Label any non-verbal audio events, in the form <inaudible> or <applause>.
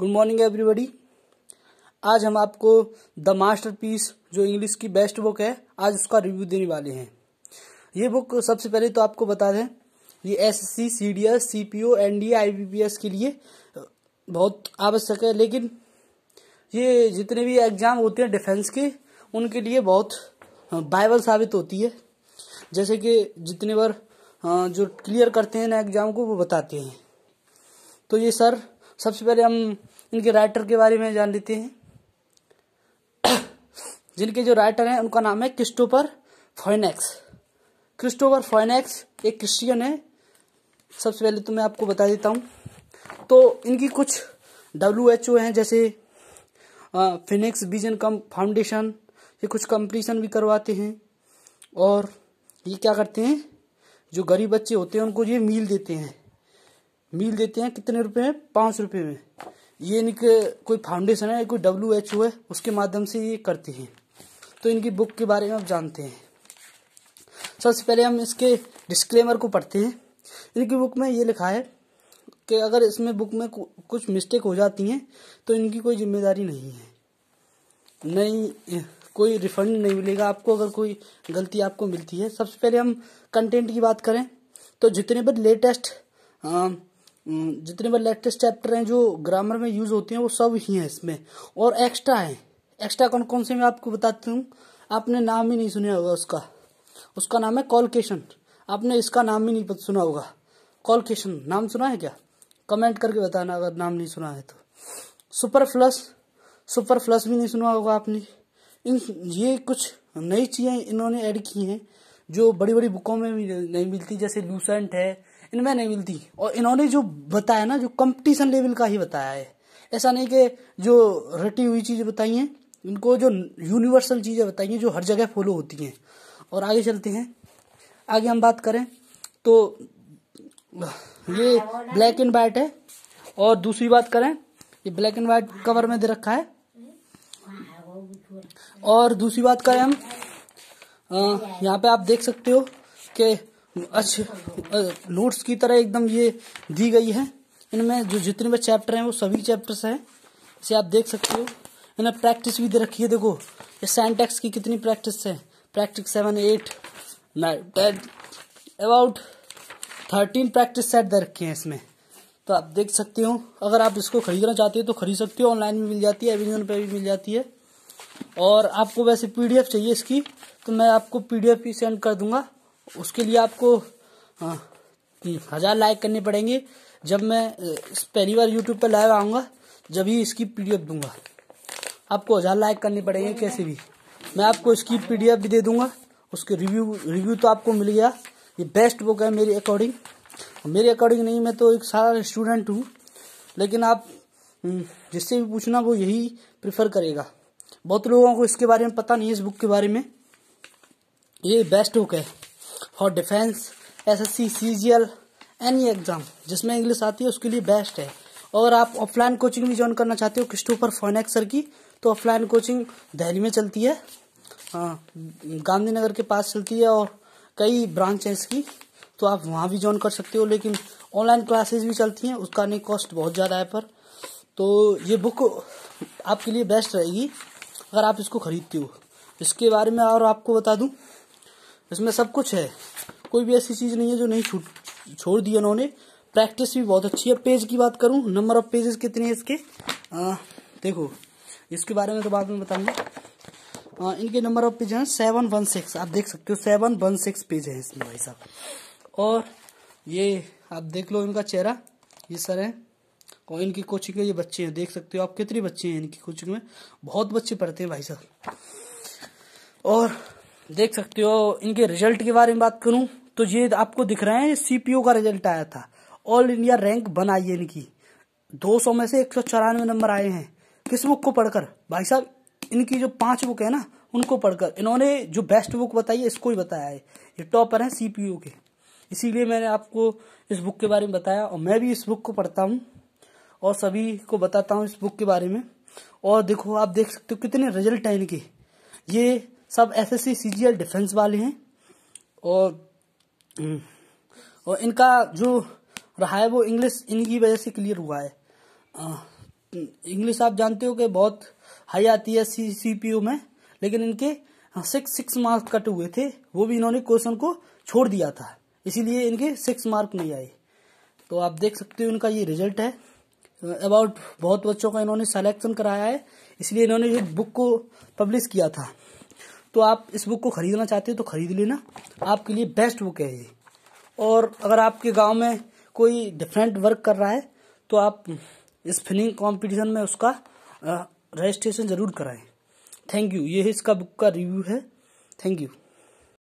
good morning everybody आज हम आपको द मास्टर पीस जो इंग्लिश की बेस्ट बुक है आज उसका रिव्यू देने वाले हैं ये बुक सबसे पहले तो आपको बता दें ये S C C D S C P O N D I B P S के लिए बहुत आवश्यक है लेकिन ये जितने भी एग्जाम होते हैं डिफेंस के उनके लिए बहुत बाइबल साबित होती है जैसे कि जितने बार जो क्लियर करते हैं ना एग्जाम को वो बताते हैं तो ये सर सबसे पहले हम इनके राइटर के बारे में जान लेते हैं <coughs> जिनके जो राइटर हैं उनका नाम है क्रिस्टोपर फॉइनेक्स क्रिस्टोफर फॉइनेक्स एक क्रिश्चियन है सबसे पहले तो मैं आपको बता देता हूँ तो इनकी कुछ डब्ल्यू एच ओ हैं जैसे फिनिक्स विजन कम फाउंडेशन ये कुछ कंपटीशन भी करवाते हैं और ये क्या करते हैं जो गरीब बच्चे होते हैं उनको ये मील देते हैं मील देते हैं कितने रुपए में पाँच रुपए में ये इनके कोई फाउंडेशन है कोई डब्ल्यू एच ओ है उसके माध्यम से ये करते हैं तो इनकी बुक के बारे में आप जानते हैं सबसे पहले हम इसके डिस्क्लेमर को पढ़ते हैं इनकी बुक में ये लिखा है कि अगर इसमें बुक में कुछ मिस्टेक हो जाती हैं तो इनकी कोई जिम्मेदारी नहीं है नहीं कोई रिफंड नहीं मिलेगा आपको अगर कोई गलती आपको मिलती है सबसे पहले हम कंटेंट की बात करें तो जितने भी लेटेस्ट हम्म, जितने भी लेटेस्ट चैप्टर हैं जो ग्रामर में यूज होते हैं वो सब ही हैं इसमें और एक्स्ट्रा है एक्स्ट्रा कौन कौन से मैं आपको बताती हूँ आपने नाम ही नहीं सुना होगा उसका उसका नाम है कॉलकेशन आपने इसका नाम ही नहीं सुना होगा कॉलकेशन नाम सुना है क्या कमेंट करके बताना अगर नाम नहीं सुना है तो सुपर फ्लस सुपर फ्लस भी नहीं सुना होगा आपने इन ये कुछ नई चीज़ें इन्होंने ऐड की हैं जो बड़ी बड़ी बुकों में भी नहीं मिलती जैसे लूसेंट है इनमें नहीं मिलती और इन्होंने जो बताया ना जो कंपटीशन लेवल का ही बताया है ऐसा नहीं कि जो रटी हुई चीज़ें बताई हैं इनको जो यूनिवर्सल चीज़ें बताई हैं जो हर जगह फॉलो होती हैं और आगे चलते हैं आगे हम बात करें तो ये ब्लैक एंड वाइट है और दूसरी बात करें ये ब्लैक एंड वाइट कवर में दे रखा है और दूसरी बात करें हम यहाँ पे आप देख सकते हो कि अच्छे नोट्स की तरह एकदम ये दी गई है इनमें जो जितने भी चैप्टर हैं वो सभी चैप्टर्स हैं इसे आप देख सकते हो इन्हें प्रैक्टिस भी दे रखी है देखो ये सेंटेक्स की कितनी प्रैक्टिस है practice seven eight nine ten about thirteen practice set दे रखे हैं इसमें तो आप देख सकते हो अगर आप इसको खरीदना चाहते हो तो खरीद सकते हो ऑनलाइन भी मिल जाती है अमेजोन पे भी मिल जाती है और आपको वैसे पीडीएफ चाहिए इसकी तो मैं आपको पीडीएफ भी सेंड कर दूंगा उसके लिए आपको हाँ, हम्म, हजार लाइक करने पड़ेंगे जब मैं पहली बार यूट्यूब पर लाइव आऊँगा जब ही इसकी पीडीएफ दूंगा आपको हजार लाइक करने पड़ेंगे कैसे भी मैं आपको इसकी पीडीएफ भी दे दूंगा उसके रिव्यू रिव्यू तो आपको मिल गया ये बेस्ट बुक है मेरे अकॉर्डिंग मेरे अकॉर्डिंग नहीं मैं तो एक सारा स्टूडेंट हूँ लेकिन आप हम्म, जिससे भी पूछना वो यही प्रेफर करेगा बहुत लोगों को इसके बारे में पता नहीं है इस बुक के बारे में ये बेस्ट बुक है for defence S S C C G L any exam जिसमें इंग्लिश आती है उसके लिए बेस्ट है और आप ऑफलाइन कोचिंग भी ज्वाइन करना चाहते हो क्रिस्टोफर फोनेक सर की तो ऑफलाइन कोचिंग दहली में चलती है हाँ, गांधीनगर के पास चलती है और कई ब्रांच है इसकी तो आप वहाँ भी ज्वाइन कर सकते हो लेकिन ऑनलाइन क्लासेस भी चलती हैं उसका नहीं कॉस्ट बहुत ज़्यादा है पर तो ये बुक आपके लिए बेस्ट रहेगी अगर आप इसको खरीदते हो इसके बारे में और आपको बता दूं इसमें सब कुछ है कोई भी ऐसी चीज़ नहीं है जो नहीं छूट छोड़ दी उन्होंने प्रैक्टिस भी बहुत अच्छी है पेज की बात करूं नंबर ऑफ पेजेस कितने हैं इसके आ, देखो इसके बारे में तो बाद में बताऊंगा इनके नंबर ऑफ पेज हैं सेवन वन सिक्स आप देख सकते हो सेवन वन सिक्स पेज है इसमें भाई साहब और ये आप देख लो इनका चेहरा ये सर है और इनकी कोचिंग में ये बच्चे हैं देख सकते हो आप कितने बच्चे हैं इनकी कोचिंग में बहुत बच्चे पढ़ते हैं भाई साहब और देख सकते हो इनके रिजल्ट के बारे में बात करूं तो ये आपको दिख रहा है सीपीओ का रिजल्ट आया था ऑल इंडिया रैंक बनाई है इनकी 200 में से एक नंबर आए हैं किस बुक को पढ़कर भाई साहब इनकी जो पांच बुक है ना उनको पढ़कर इन्होंने जो बेस्ट बुक बताई है इसको ही बताया है ये टॉपर है सीपीओ के इसीलिए मैंने आपको इस बुक के बारे में बताया और मैं भी इस बुक को पढ़ता हूँ और सभी को बताता हूँ इस बुक के बारे में और देखो आप देख सकते हो कितने रिजल्ट हैं इनके ये सब एस एस सी डिफेंस वाले हैं और हम्म, और इनका जो रहा है वो इंग्लिश इनकी वजह से क्लियर हुआ है इंग्लिश आप जानते हो कि बहुत हाई आती है सी सी पी ओ में लेकिन इनके सिक्स सिक्स मार्क्स कट हुए थे वो भी इन्होंने क्वेश्चन को छोड़ दिया था इसीलिए इनके सिक्स मार्क नहीं आए तो आप देख सकते हो इनका ये रिजल्ट है अबाउट बहुत बच्चों का इन्होंने सेलेक्शन कराया है इसलिए इन्होंने ये बुक को पब्लिश किया था तो आप इस बुक को खरीदना चाहते हो तो खरीद लेना आपके लिए बेस्ट बुक है ये और अगर आपके गांव में कोई डिफरेंट वर्क कर रहा है तो आप इस फिलिंग कंपटीशन में उसका रजिस्ट्रेशन ज़रूर कराएं थैंक यू ये इसका बुक का रिव्यू है थैंक यू